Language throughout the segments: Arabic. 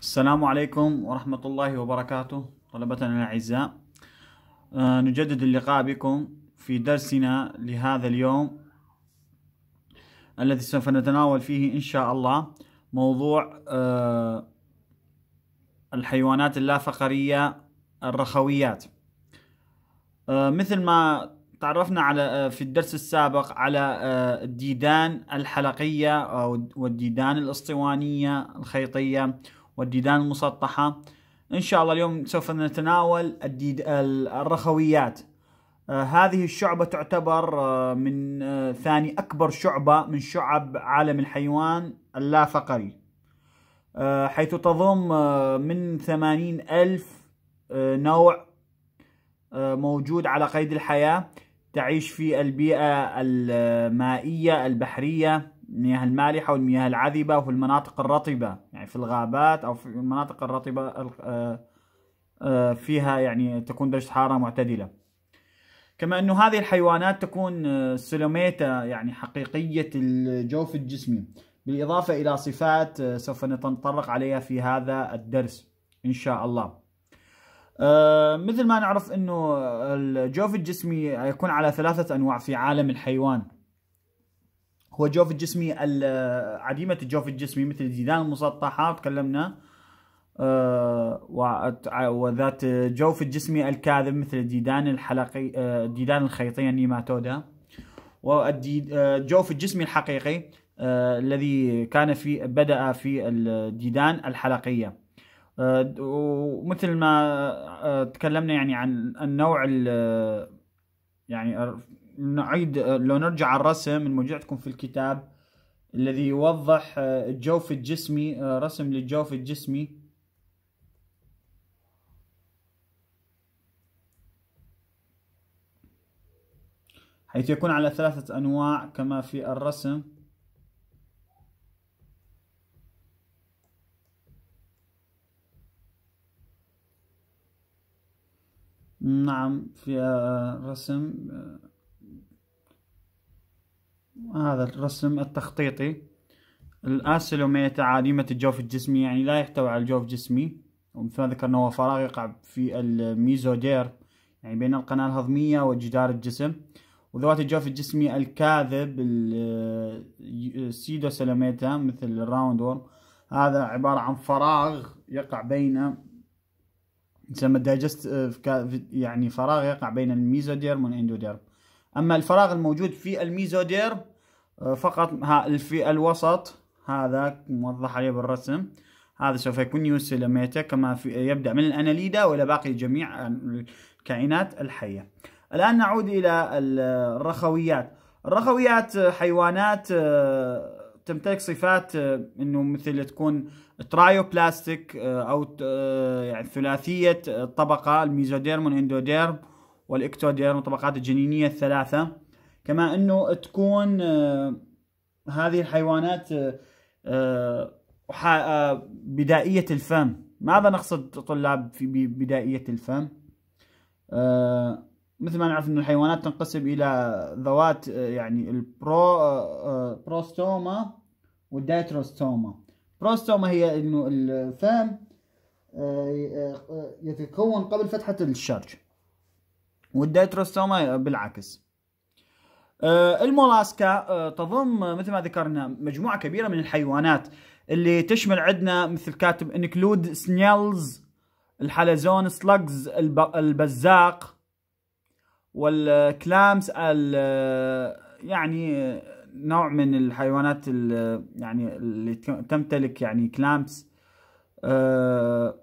السلام عليكم ورحمة الله وبركاته طلبتنا الأعزاء أه نجدد اللقاء بكم في درسنا لهذا اليوم الذي سوف نتناول فيه إن شاء الله موضوع أه الحيوانات اللافقرية الرخويات أه مثل ما تعرفنا على آه، في الدرس السابق على آه، الديدان الحلقية والديدان الأسطوانية الخيطية والديدان المسطحة إن شاء الله اليوم سوف نتناول الديد... الرخويات آه، هذه الشعبة تعتبر آه، من آه، ثاني أكبر شعبة من شعب عالم الحيوان اللافقري حيث تضم من ثمانين ألف نوع موجود على قيد الحياة تعيش في البيئة المائية البحرية المياه المالحة والمياه العذبة وفي المناطق الرطبة يعني في الغابات أو في المناطق الرطبة آه، آه، فيها يعني تكون درجة حرارة معتدلة كما أنه هذه الحيوانات تكون آه، سلوميتا يعني حقيقية الجوف الجسمي بالإضافة إلى صفات سوف نتطرق عليها في هذا الدرس إن شاء الله مثل ما نعرف أنه الجوف الجسمي يكون على ثلاثة أنواع في عالم الحيوان هو جوف الجسمي عديمة الجوف الجسمي مثل الديدان المسطحة تكلمنا آه، وذات جوف الجسمي الكاذب مثل الديدان الحلقي آه، الديدان الخيطية النيماتودا والجوف آه، الجسمي الحقيقي الذي كان في بدأ في الديدان الحلقية ومثل ما تكلمنا يعني عن النوع يعني نعيد آه، لو نرجع على الرسم الموجود عندكم في الكتاب الذي يوضح آه، الجوف الجسمي آه، رسم للجوف الجسمي حيث يكون على ثلاثة أنواع كما في الرسم نعم في الرسم هذا الرسم التخطيطي الاسلوميت عديمة الجوف الجسمي يعني لا يحتوي على الجوف الجسمي ومثل ما ذكرنا هو فراغ يقع في الميزودير يعني بين القناة الهضمية وجدار الجسم وذوات الجوف الجسمي الكاذب السيدو سلميتا مثل الراوند ورم هذا عبارة عن فراغ يقع بين يسمى الدايجست يعني فراغ يقع بين الميزوديرم والاندوديرم أما الفراغ الموجود في الميزوديرم آه، فقط في الوسط هذا موضح عليه بالرسم هذا سوف يكون يوسيلميتا كما في يبدأ من الأناليدا وإلى باقي جميع الكائنات الحية الآن نعود إلى الرخويات الرخويات حيوانات آه، تمتلك صفات آه، انه مثل تكون ترايوبلاستيك او يعني ثلاثيه الطبقه الميزوديرم والاندوديرم والاكتوديرم الطبقات الجنينية الثلاثة كما أنه تكون آه، هذه الحيوانات آه، آه، بدائية الفم ماذا نقصد طلاب في بدائية الفم مثل ما نعرف أن الحيوانات تنقسم إلى ذوات يعني البرو بروستوما والدايتروستوما بروستوما هي أنه الفم يتكون قبل فتحة الشرج والديتروستوما بالعكس آه، المولاسكا آه، تضم مثل ما ذكرنا مجموعة كبيرة من الحيوانات اللي تشمل عندنا مثل كاتب انكلود سنيلز الحلزون سلجز البزاق والكلامس يعني نوع من الحيوانات يعني اللي تمتلك يعني كلامس آه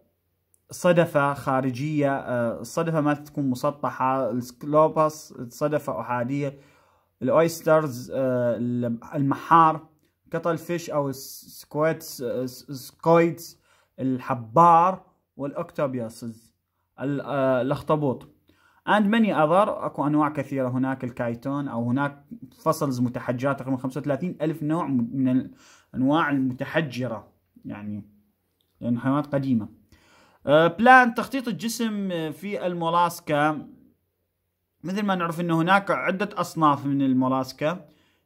صدفة خارجية الصدفة آه، ما تكون مسطحة السكلوبس صدفة أحادية الأويسترز آه، المحار كتل فيش أو السكويتس آه، سكويتس الحبار والأكتوبياسز الأخطبوط اند ماني اذر اكو انواع كثيره هناك الكايتون او هناك فصلز متحجره تقريبا 35 الف نوع من الانواع المتحجره يعني لان يعني حيوانات قديمه آه، بلان تخطيط الجسم آه، في المولاسكا مثل ما نعرف انه هناك عدة اصناف من المولاسكا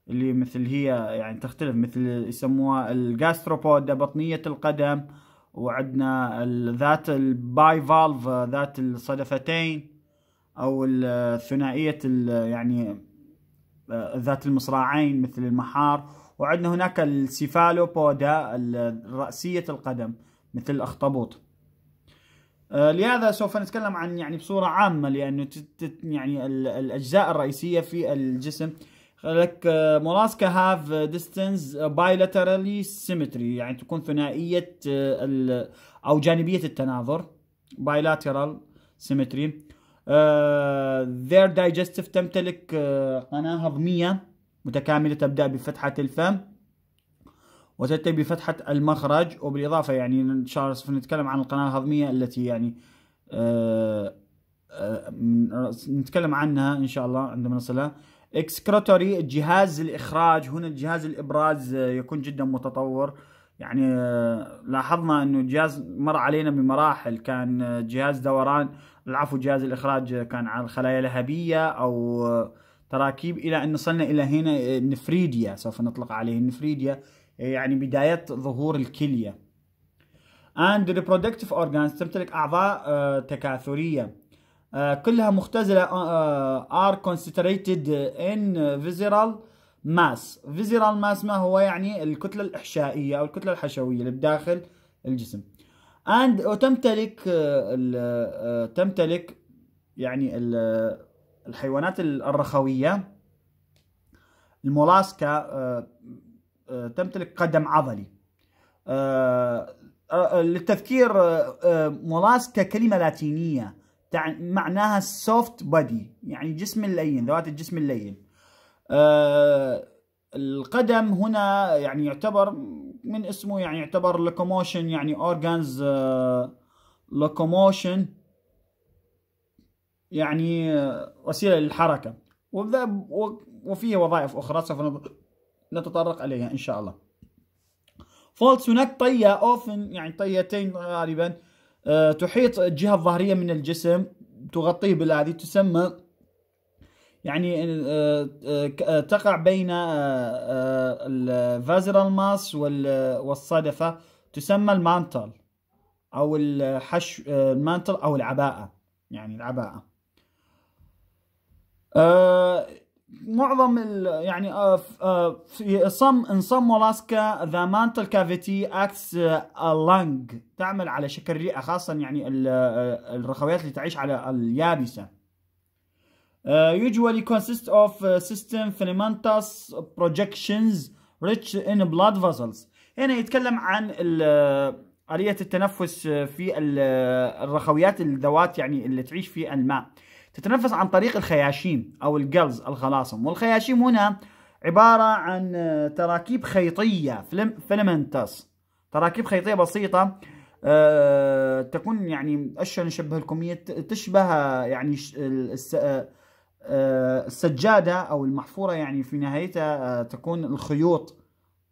اللي مثل هي يعني تختلف مثل يسموها الجاستروبود بطنية القدم وعندنا ذات الباي فالف ذات الصدفتين او الثنائية يعني آه، ذات المصراعين مثل المحار وعندنا هناك السيفالوبودا الرأسية القدم مثل الاخطبوط آه، لهذا سوف نتكلم عن يعني بصورة عامة لأنه يعني الأجزاء الرئيسية في الجسم لك مولاسكا هاف ديستنس بايلاترالي سيمتري يعني تكون ثنائية آه، أو جانبية التناظر بايلاترال سيمتري ذير دايجستيف تمتلك قناة هضمية متكاملة تبدأ بفتحة الفم وتأتي بفتحة المخرج وبالإضافة يعني إن شاء الله سوف نتكلم عن القناة الهضمية التي يعني آه آه نتكلم عنها إن شاء الله عندما نصلها اكسكريتوري جهاز الإخراج هنا الجهاز الإبراز آه، يكون جدا متطور يعني آه، لاحظنا انه الجهاز مر علينا بمراحل كان آه، جهاز دوران العفو جهاز الاخراج كان على الخلايا الهبيه او تراكيب الى ان وصلنا الى هنا نفريديا سوف نطلق عليه النفريديا إيه، يعني بداية ظهور الكلية and reproductive organs تمتلك أعضاء آه، تكاثرية آه، كلها مختزلة آه، are concentrated in visceral mass visceral mass ما هو يعني الكتلة الإحشائية أو الكتلة الحشوية اللي بداخل الجسم and وتمتلك تمتلك يعني الحيوانات الرخوية المولاسكا آه، تمتلك قدم عضلي آه، آه، للتذكير مولاس ككلمة لاتينية معناها soft body يعني جسم اللين ذوات الجسم اللين القدم هنا يعني يعتبر من اسمه يعني يعتبر locomotion يعني organs locomotion يعني وسيلة للحركة وفيه وظائف أخرى سوف نتطرق اليها ان شاء الله فولتس هناك طيه اوفن يعني طيتين غالبا آه، تحيط الجهه الظهريه من الجسم تغطيه بالهذه تسمى يعني آه، آه، تقع بين الفازرال ماس والصدفه تسمى المانتل او الحش المانتل او العباءه يعني العباءه معظم يعني آه، آه، في صم ان صم مولاسكا the mantle cavity acts uh, a lung تعمل على شكل رئه خاصه يعني آه، الرخويات اللي تعيش على اليابسه uh, usually consists uh, اوف سيستم filamentous بروجكشنز ريتش ان بلاد فازلز هنا يتكلم عن آلية التنفس في الرخويات الذوات يعني اللي تعيش في الماء تتنفس عن طريق الخياشيم أو الجلز الخلاصم والخياشيم هنا عبارة عن آه، تراكيب خيطية فيلمنتس تراكيب خيطية بسيطة أه تكون يعني ايش نشبه لكم هي تشبه يعني آه، آه، السجاده او المحفوره يعني في نهايتها تكون الخيوط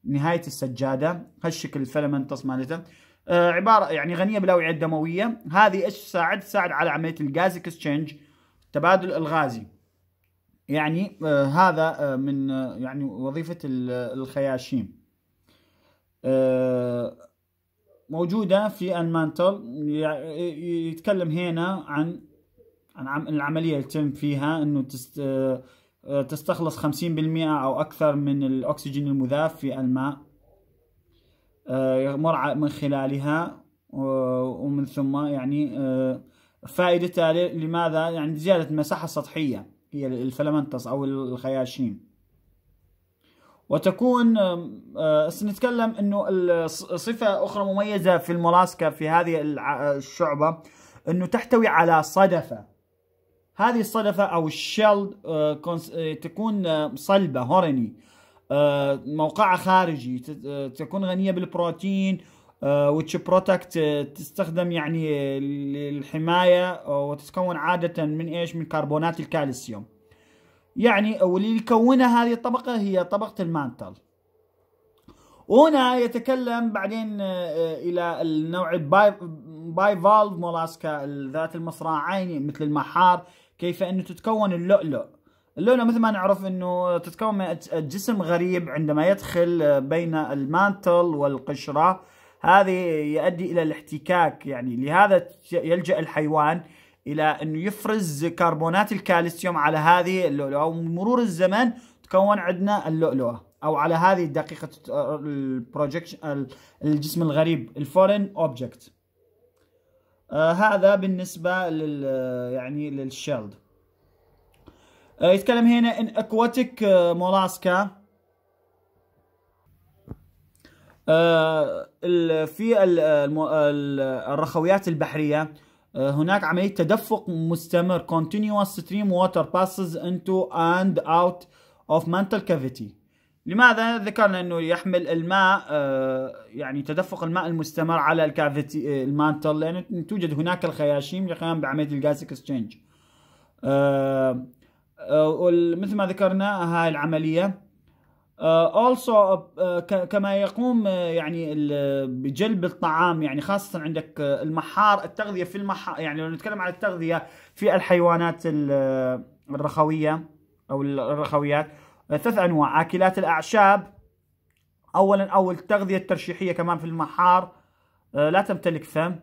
نهايه السجاده هالشكل الفلمنتس مالته عباره يعني غنيه بالاوعيه الدمويه هذه ايش تساعد؟ تساعد على عمليه الجاز اكسشينج تبادل الغازي يعني آه، هذا آه، من آه، يعني وظيفة الخياشيم موجودة في المانتل يتكلم هنا عن عن العملية اللي يتم فيها انه تستخلص خمسين بالمئة او اكثر من الاكسجين المذاب في الماء يمر من خلالها ومن ثم يعني فائدتها لماذا؟ يعني زيادة المساحة السطحية هي الفلامنتس أو الخياشيم وتكون آه، سنتكلم انه صفة اخرى مميزة في المولاسكا في هذه الشعبة انه تحتوي على صدفة هذه الصدفة او الشيل آه، آه، تكون صلبة هورني موقعها خارجي تكون غنية بالبروتين وتش آه، بروتكت آه، تستخدم يعني للحماية آه، وتتكون عادة من ايش من كربونات الكالسيوم يعني واللي يكونها هذه الطبقة هي طبقة المانتل وهنا يتكلم بعدين الى النوع باي فالف مولاسكا ذات المصراعين مثل المحار كيف انه تتكون اللؤلؤ اللؤلؤ مثل ما نعرف انه تتكون من جسم غريب عندما يدخل بين المانتل والقشره هذا يؤدي إلى الاحتكاك يعني لهذا يلجأ الحيوان إلى أنه يفرز كربونات الكالسيوم على هذه اللؤلؤة ومرور الزمن تكون عندنا اللؤلؤة أو على هذه دقيقة آه، البروجكشن الجسم الغريب الفورين أوبجكت آه هذا بالنسبة لل آه، يعني للشيلد آه يتكلم هنا ان اكواتيك مولاسكا آه، في الرخويات البحريه آه، هناك عمليه تدفق مستمر continuous stream water passes into and out of mantle cavity لماذا ذكرنا انه يحمل الماء آه، يعني تدفق الماء المستمر على الكافيتي المانتل لانه توجد هناك الخياشيم لقيام بعمليه الغاز اكسشينج مثل ما ذكرنا هاي العمليه uh, كما يقوم آه، يعني بجلب الطعام يعني خاصه عندك المحار التغذيه في المحار يعني لو نتكلم عن التغذيه في الحيوانات الرخويه او الرخويات ثلاث انواع اكلات الاعشاب اولا او التغذيه الترشيحيه كمان في المحار لا تمتلك فم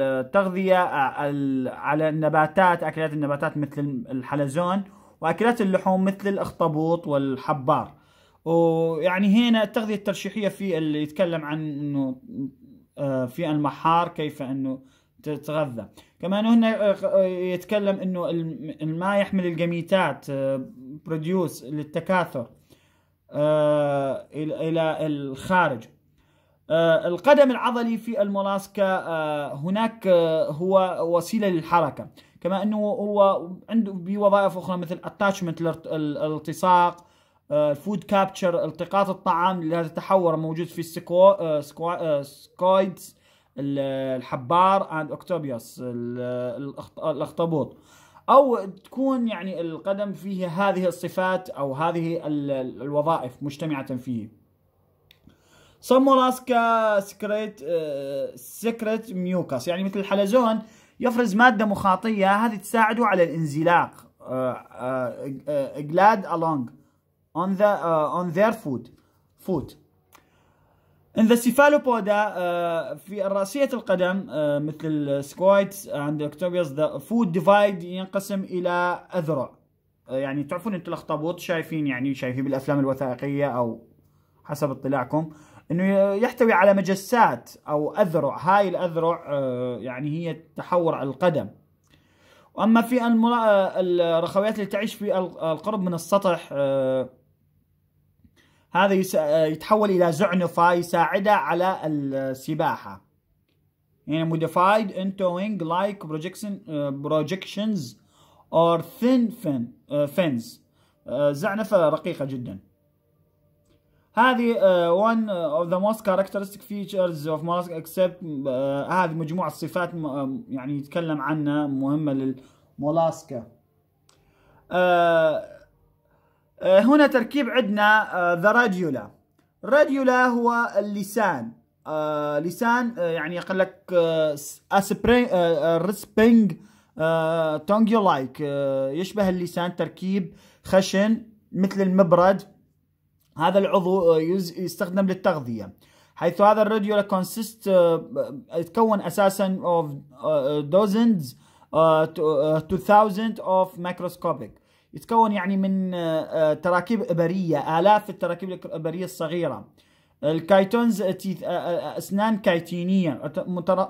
والتغذيه على النباتات اكلات النباتات مثل الحلزون واكلات اللحوم مثل الاخطبوط والحبار ويعني هنا التغذيه الترشيحيه في اللي يتكلم عن انه آه، في المحار كيف انه تتغذى كما انه هنا آه، آه، يتكلم انه ما يحمل الجميتات بروديوس للتكاثر الى الخارج القدم العضلي في المولاسكا هناك هو وسيله للحركه كما انه هو عنده بوظائف اخرى مثل اتاتشمنت الالتصاق الفود آه، كابتشر التقاط الطعام اللي هذا التحور موجود في السكو سكو... آه، آه، سكويدز الحبار اند اوكتوبيوس الاخطبوط او تكون يعني القدم فيه هذه الصفات او هذه الوظائف مجتمعه فيه سمولاسكا سكريت سكريت ميوكاس يعني مثل الحلزون يفرز ماده مخاطيه هذه تساعده على الانزلاق آه، آه، آه، glad along on the on their foot foot cephalopoda في الرأسية القدم مثل السكويتس عند اكتوبيوس ذا foot divide ينقسم إلى أذرع يعني تعرفون انتم الاخطبوط شايفين يعني شايفين بالافلام الوثائقيه او حسب اطلاعكم انه يحتوي على مجسات او اذرع هاي الاذرع آه، يعني هي تحور على القدم واما في آه، الرخويات اللي تعيش في القرب من السطح آه، هذا يتحول الى زعنفه يساعدها على السباحه يعني modified into wing like projection projections or thin fin fins زعنفه رقيقه جدا هذه آه، one of the most characteristic features of ماسك except آه، هذه مجموعة صفات آه، يعني يتكلم عنها مهمة للمولاسكا هنا تركيب عندنا ذا راديولا راديولا هو اللسان لسان يعني يقول لك تونجيو لايك يشبه اللسان تركيب خشن مثل المبرد هذا العضو آه، يستخدم للتغذية حيث هذا الراديولا آه، كونسيست آه، يتكون اساسا of dozens to thousands of macroscopic يتكون يعني من تراكيب إبرية آلاف التراكيب الإبرية الصغيرة الكايتونز أسنان كايتينية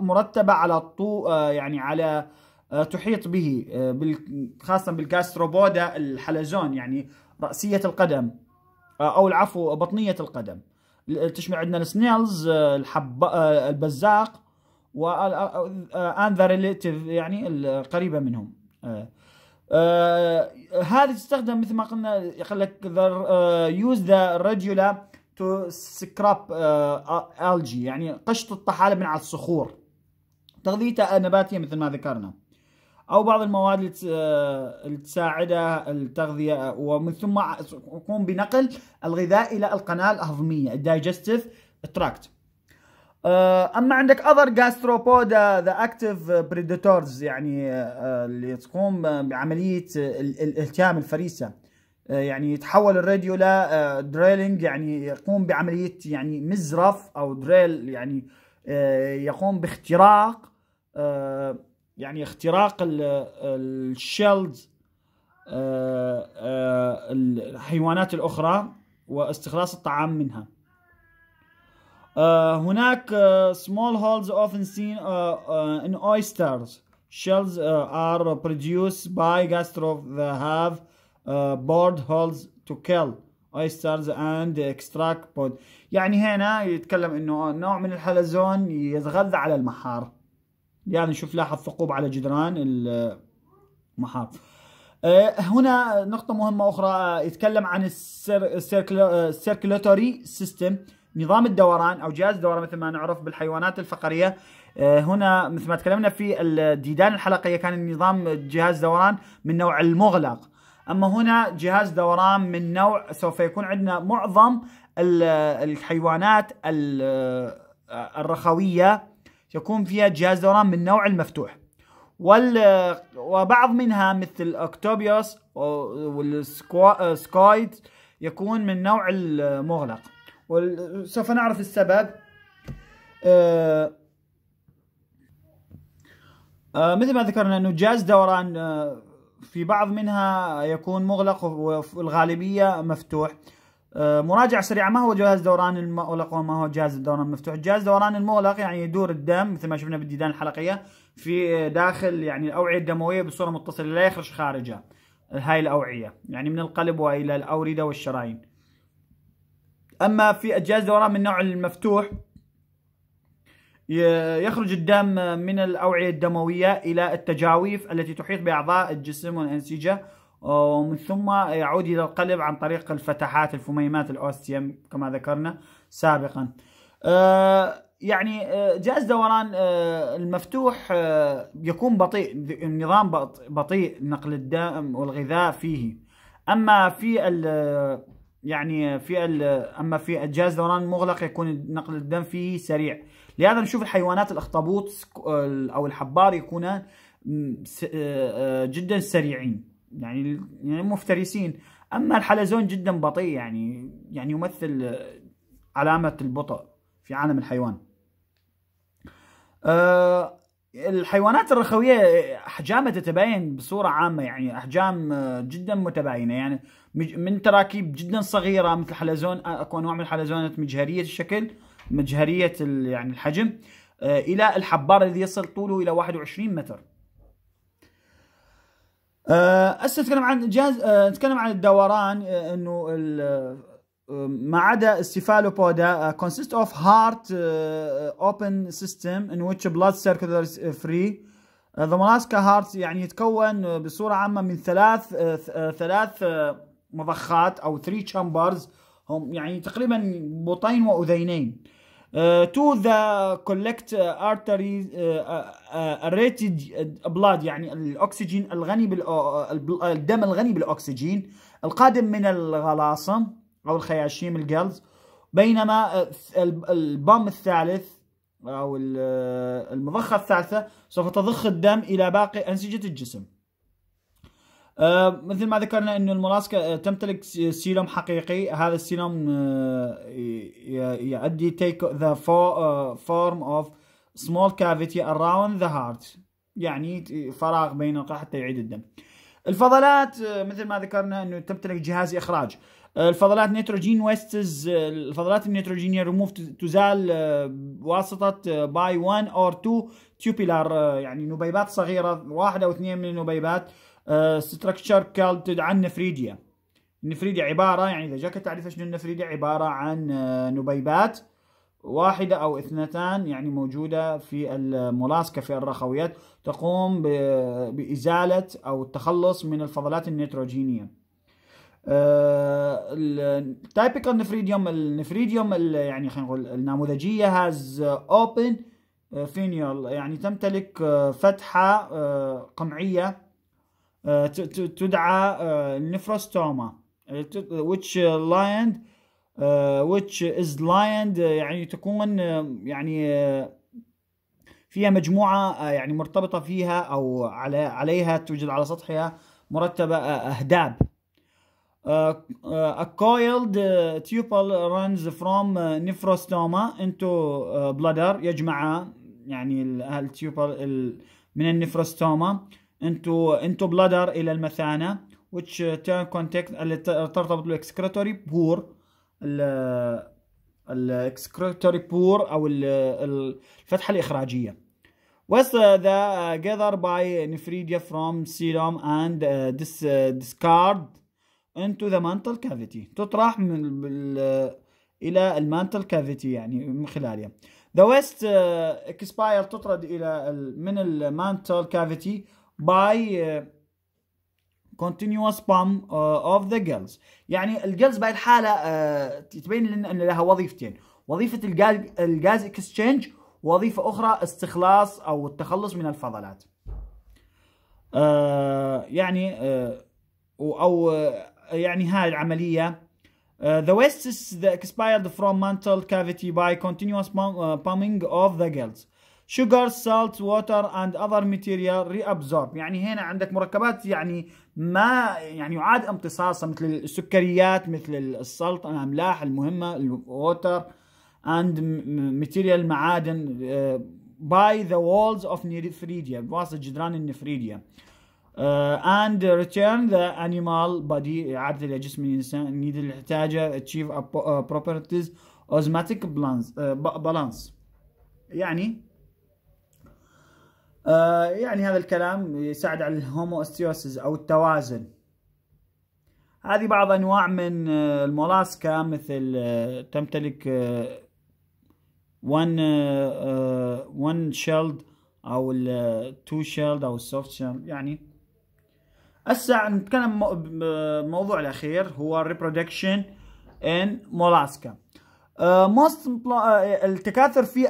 مرتبة على الطو يعني على تحيط به خاصة بالجاستروبودا الحلزون يعني رأسية القدم آه، او العفو بطنيه القدم تشمل عندنا السنيلز آه، الحب آه، البزاق والانذريليتيف يعني القريبه منهم هذه تستخدم مثل ما قلنا يقول لك يوز ذا ريجولا تو سكراب الجي يعني قشط الطحالب من على الصخور تغذيته نباتيه مثل ما ذكرنا أو بعض المواد اللي آه، تساعده التغذية ومن ثم تقوم بنقل الغذاء إلى القناة الهضمية الدايجستيف تراكت آه، اما عندك اذر جاستروبودا ذا اكتف بريدتورز يعني آه، اللي تقوم بعمليه الالتهام الفريسه يعني يتحول الراديولا دريلينج يعني يقوم بعمليه يعني مزرف او دريل يعني يقوم باختراق يعني اختراق الشيلد الحيوانات الأخرى واستخلاص الطعام منها هناك small holes often seen in oysters shells are produced by gastropods that have bored holes to kill oysters and extract pod يعني هنا يتكلم انه نوع من الحلزون يتغذى على المحار يعني شوف لاحظ ثقوب على جدران المحاط آه، هنا نقطة مهمة أخرى يتكلم عن السيركلاتوري آه، سيستم نظام الدوران أو جهاز الدوران مثل ما نعرف بالحيوانات الفقرية آه، هنا مثل ما تكلمنا في الديدان الحلقية كان النظام جهاز دوران من نوع المغلق أما هنا جهاز دوران من نوع سوف يكون عندنا معظم الحيوانات الرخوية يكون فيها جهاز دوران من نوع المفتوح وال وبعض منها مثل أكتوبيوس والسكويد آه، يكون من نوع المغلق وسوف نعرف السبب آه آه مثل ما ذكرنا أنه جهاز دوران آه في بعض منها يكون مغلق والغالبية مفتوح آه، مراجعة سريعة ما هو جهاز دوران المؤلق وما هو جهاز الدوران المفتوح جهاز دوران المؤلق يعني يدور الدم مثل ما شفنا بالديدان الحلقية في آه، داخل يعني الأوعية الدموية بصورة متصلة لا يخرج خارجها هاي الأوعية يعني من القلب وإلى الأوردة والشرايين أما في جهاز دوران من نوع المفتوح يخرج الدم من الأوعية الدموية إلى التجاويف التي تحيط بأعضاء الجسم والأنسجة ومن ثم يعود إلى القلب عن طريق الفتحات الفميمات الأوستيوم كما ذكرنا سابقا آه، يعني آه، جهاز دوران آه، المفتوح يكون بطيء النظام بطيء نقل الدم والغذاء فيه أما في ال يعني في ال أما في الجهاز دوران المغلق يكون نقل الدم فيه سريع لهذا نشوف الحيوانات الأخطبوط أو الحبار يكونان جدا سريعين يعني يعني مفترسين اما الحلزون جدا بطيء يعني يعني يمثل علامه البطء في عالم الحيوان أه الحيوانات الرخويه احجامها تتباين بصوره عامه يعني احجام آه، جدا متباينه يعني من تراكيب جدا صغيره مثل حلزون آه، اكو انواع من الحلزونات مجهريه الشكل مجهريه يعني الحجم آه، الى الحبار الذي يصل طوله الى 21 متر هسه آه، نتكلم عن جهاز آه، نتكلم عن الدوران آه، انه ما عدا السيفالوبودا كونسيست اوف هارت open system in which blood circulates free ذا مولاسكا هارت يعني يتكون بصورة عامة من ثلاث ثلاث مضخات أو ثري تشامبرز هم يعني تقريبا بطين وأذينين تو ذا كولكت ارتري ريتد بلاد يعني الاكسجين الغني uh, uh, uh, الدم الغني بالاكسجين القادم من الغلاصم او الخياشيم الجلز بينما البام الثالث او المضخه الثالثه سوف تضخ الدم الى باقي انسجه الجسم آه، مثل ما ذكرنا انه الملاسكا آه، تمتلك آه، سيلوم حقيقي هذا السيلوم يؤدي تيك ذا فورم اوف سمول كافيتي اراوند ذا هارت يعني فراغ بين القاع حتى يعيد الدم الفضلات مثل ما ذكرنا انه تمتلك جهاز اخراج الفضلات نيتروجين ويستز الفضلات النيتروجينيه ريموف تزال بواسطه باي 1 اور 2 تيوبيلار يعني نبيبات صغيره واحد او اثنين من النبيبات ستراكشر آه، كالتد عن نفريديا النفريديا عبارة يعني إذا جاك تعرف شنو النفريديا عبارة عن آه، نبيبات واحدة أو اثنتان يعني موجودة في الملاصقة في الرخويات تقوم بإزالة أو التخلص من الفضلات النيتروجينية التايبيكال آه، نفريديوم النفريديوم يعني خلينا نقول النموذجية هاز اوبن فينيول يعني تمتلك فتحة قمعية آه، تدعى آه، نفروستوما يعني which آه، land which is land يعني تكون يعني فيها مجموعة يعني مرتبطة فيها أو على عليها توجد على سطحها مرتبة أهداب a coiled uh, tuple runs from nephrostoma into bladder يجمع يعني التيوبل من النفروستوما into into bladder الى المثانه which uh, turn contact اللي ترتبط بالاكسكريتوري بور الاكسكريتوري بور او الفتحه الاخراجيه was uh, the uh, gathered by nephridia from serum and this discard into the mantle cavity تطرح من الى المانتل كافيتي يعني من خلالها the west expire تطرد الى من المانتل كافيتي by uh, continuous spam uh, of the gills يعني الجيرلز بهي الحالة uh, تبين لنا أن لها وظيفتين وظيفة الجاز اكسشينج وظيفة أخرى استخلاص أو التخلص من الفضلات يعني أو يعني هاي العملية the waste is expired from mantle cavity by continuous pumping of the gills. sugar salt water and other material reabsorb يعني هنا عندك مركبات يعني ما يعني يعاد امتصاصها مثل السكريات مثل السلط الاملاح المهمه الووتر and material معادن آه، by the walls of نيفريديا بواسطه جدران النفريديا اند آه، and return the animal body إعادة إلى جسم الإنسان نيد اللي يحتاجه achieve بروبرتيز اوزماتيك بالانس balance يعني آه، يعني هذا الكلام يساعد على الهوموستيوسيس او التوازن هذه بعض انواع من آه، المولاسكا مثل آه، تمتلك وان وان شيلد او التو شيلد او السوفت شيلد يعني هسه نتكلم بموضوع الاخير هو reproduction in mollusca most التكاثر في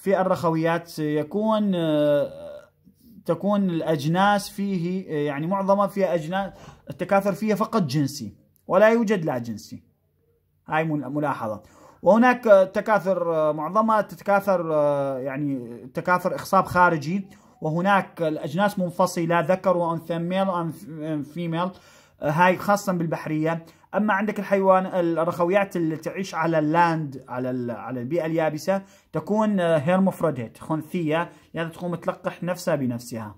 في الرخويات يكون آه، تكون الأجناس فيه آه، يعني معظمها فيها أجناس التكاثر فيها فقط جنسي ولا يوجد لا جنسي هاي ملاحظة وهناك تكاثر آه، معظمها تتكاثر يعني تكاثر إخصاب خارجي وهناك الأجناس منفصلة ذكر وأنثى ميل وأنثى فيميل هاي خاصة بالبحرية اما عندك الحيوان الرخويات اللي تعيش على اللاند على على البيئه اليابسه تكون آه، هيرموفروديت خنثيه يعني تقوم تلقح نفسها بنفسها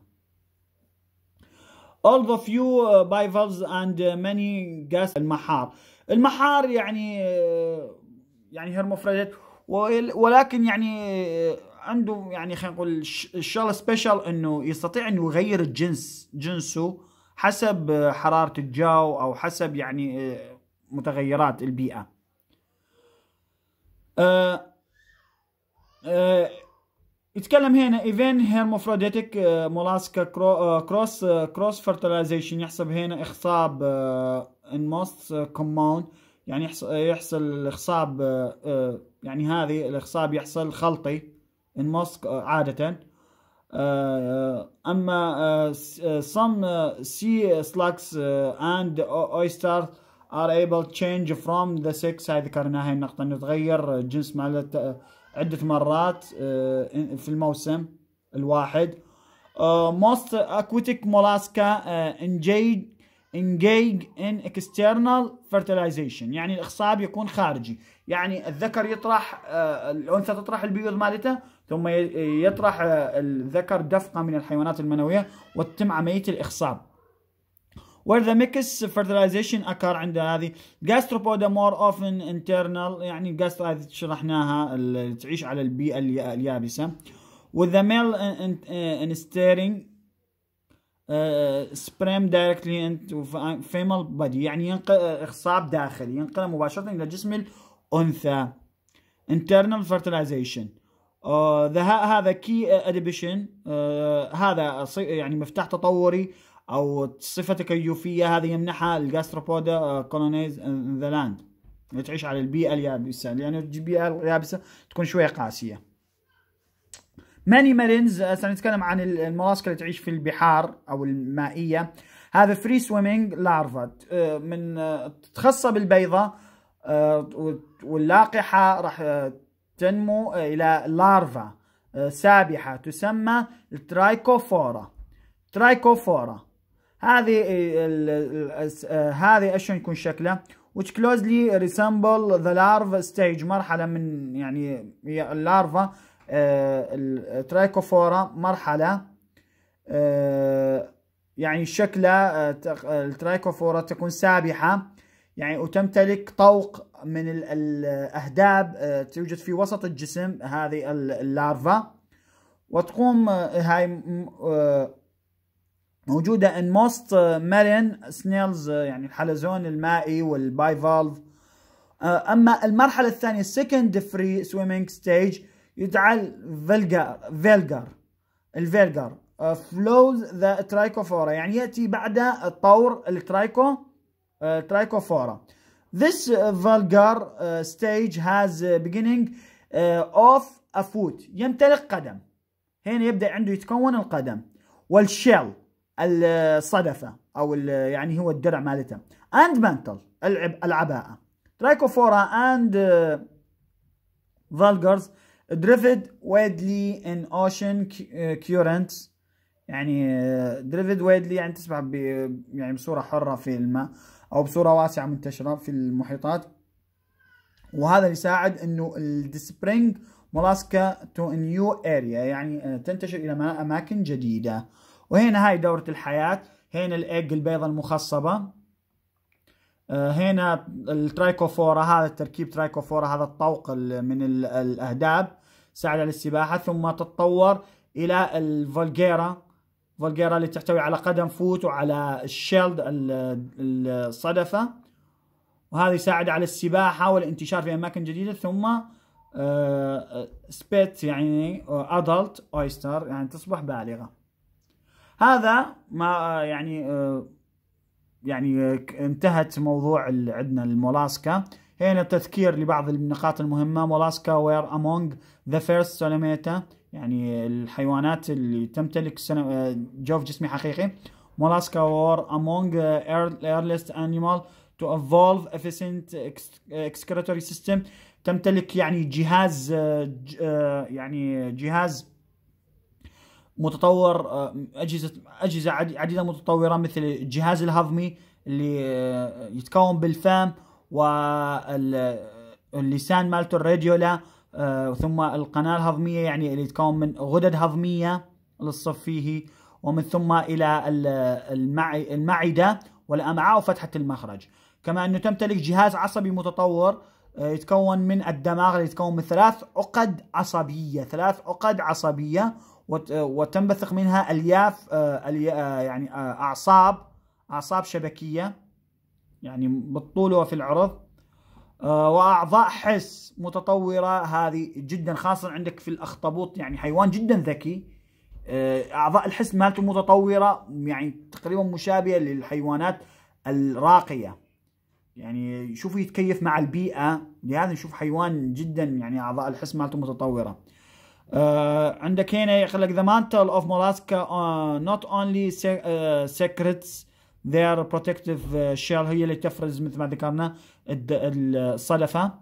all the few آه، bivalves and آه، many gas المحار المحار يعني يعني هيرموفروديت ولكن يعني عنده يعني خلينا نقول الشغله سبيشال انه يستطيع انه يغير الجنس جنسه حسب حرارة الجو أو حسب يعني آه، متغيرات البيئة آه، آه، يتكلم هنا ايفين هيرموفروديتك مولاسكا كروس كروس فرتلايزيشن يحسب هنا اخصاب ان موست كومباوند يعني يحصل الاخصاب يعني هذه الاخصاب يحصل خلطي ان موست عاده أما some sea slugs and oysters are able to change from the sex هاي ذكرناها هاي النقطة انه تغير الجنس مالت عدة مرات في الموسم الواحد most aquatic mollusca engage engage in external fertilization يعني الاخصاب يكون خارجي يعني الذكر يطرح الانثى تطرح البيوض مالتها ثم يطرح الذكر دفقه من الحيوانات المنويه وتتم عمليه الاخصاب where the mixed fertilization occur عند هذه gastropoda more often internal يعني gastro هذه شرحناها تعيش على البيئه اليابسه with the male in, in, in, in آه، سبريم دايركتلي انت فيمال آه، بادي يعني ينقل آه، اخصاب داخلي ينقل مباشره الى جسم الانثى internal fertilization uh, هذا كي ادبيشن هذا يعني مفتاح تطوري او صفه تكيفيه هذه يمنحها الجاستروبودا كولونيز ذا لاند تعيش على البيئه اليابسه لان يعني البيئه اليابسه تكون شويه قاسيه ماني مارينز uh, سنتكلم عن المواسك اللي تعيش في البحار او المائيه هذا فري سويمينج لارفا من uh, تتخصى بالبيضه uh, واللاقحه راح تنمو الى لارفا سابحه تسمى الترايكوفورا ترايكوفورا هذه هذه اشون يكون شكله which closely resemble the larva stage مرحله من يعني اللارفا آه، الترايكوفورا مرحلة آه، يعني شكلها آه، الترايكوفورا تكون سابحة يعني وتمتلك طوق من الأهداب توجد في وسط الجسم هذه اللارفا وتقوم هاي موجودة in most marine snails يعني الحلزون المائي والبايفالف أما المرحلة الثانية second free swimming stage يجعل فيلجار فيلجار الفيلجار فلوز آه، ذا ترايكوفورا يعني ياتي بعد طور الترايكو ترايكوفورا آه، This آه، vulgar stage has beginning of a foot يمتلك قدم هنا يبدأ عنده يتكون القدم والشيل الصدفة أو يعني هو الدرع مالته and mantle العباءة Trichophora and vulgars دريفيد ويدلي ان اوشن كيورنت يعني دريفيد uh, ويدلي يعني تسبح ب يعني بصوره حره في الماء او بصوره واسعه منتشره في المحيطات وهذا يساعد انه السبرينج مولاسكا تو نيو اريا يعني uh, تنتشر الى اماكن جديده وهنا هاي دوره الحياه هنا الايج البيضه المخصبه uh, هنا الترايكوفورا هذا التركيب ترايكوفورا هذا الطوق من الاهداب على للسباحة ثم تتطور إلى الفولجيرا فولجيرا اللي تحتوي على قدم فوت وعلى الشيلد الصدفة وهذه ساعد على السباحة والانتشار في أماكن جديدة ثم سبيت آه، يعني أدلت آه، أويستر يعني تصبح بالغة هذا ما آه، يعني يعني انتهت موضوع عندنا المولاسكا هنا تذكير لبعض النقاط المهمة مولاسكا وير أمونج ذا فيرست سوليميتا يعني الحيوانات اللي تمتلك آه، جوف جسمي حقيقي مولاسكا وور أمونج ايرليست أنيمال تو evolve efficient excretory system تمتلك يعني جهاز آه، آه، يعني جهاز متطور اجهزه اجهزه عديده متطوره مثل الجهاز الهضمي اللي يتكون بالفم واللسان مالته الراديولا آه، ثم القناة الهضمية يعني اللي يتكون من غدد هضمية للصف فيه ومن ثم إلى المعدة والأمعاء وفتحة المخرج كما أنه تمتلك جهاز عصبي متطور آه، يتكون من الدماغ اللي يتكون من ثلاث عقد عصبية ثلاث عقد عصبية وتنبثق منها ألياف آه، يعني أعصاب أعصاب شبكية يعني بالطول وفي العرض آه، واعضاء حس متطوره هذه جدا خاصه عندك في الاخطبوط يعني حيوان جدا ذكي آه، اعضاء الحس مالته متطوره يعني تقريبا مشابهه للحيوانات الراقيه يعني شوفوا يتكيف مع البيئه لهذا نشوف حيوان جدا يعني اعضاء الحس مالته متطوره آه، عندك هنا يقول لك the mantle of مولاسكا not only secrets their protective uh, shell هي اللي تفرز مثل ما ذكرنا الصلفة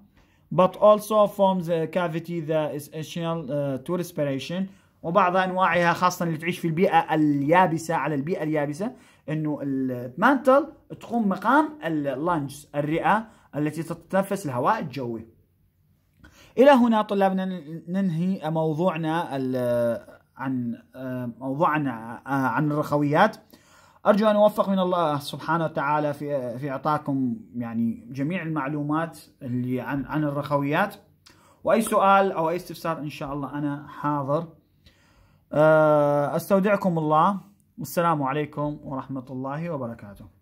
but also forms a cavity that is essential uh, to respiration وبعض انواعها خاصة اللي تعيش في البيئة اليابسة على البيئة اليابسة انه المانتل تقوم مقام اللانجز الرئة التي تتنفس الهواء الجوي الى هنا طلابنا ننهي موضوعنا عن آه، موضوعنا آه، عن الرخويات أرجو أن أوفق من الله سبحانه وتعالى في في إعطاكم يعني جميع المعلومات اللي عن عن الرخويات وأي سؤال أو أي استفسار إن شاء الله أنا حاضر آه، أستودعكم الله والسلام عليكم ورحمة الله وبركاته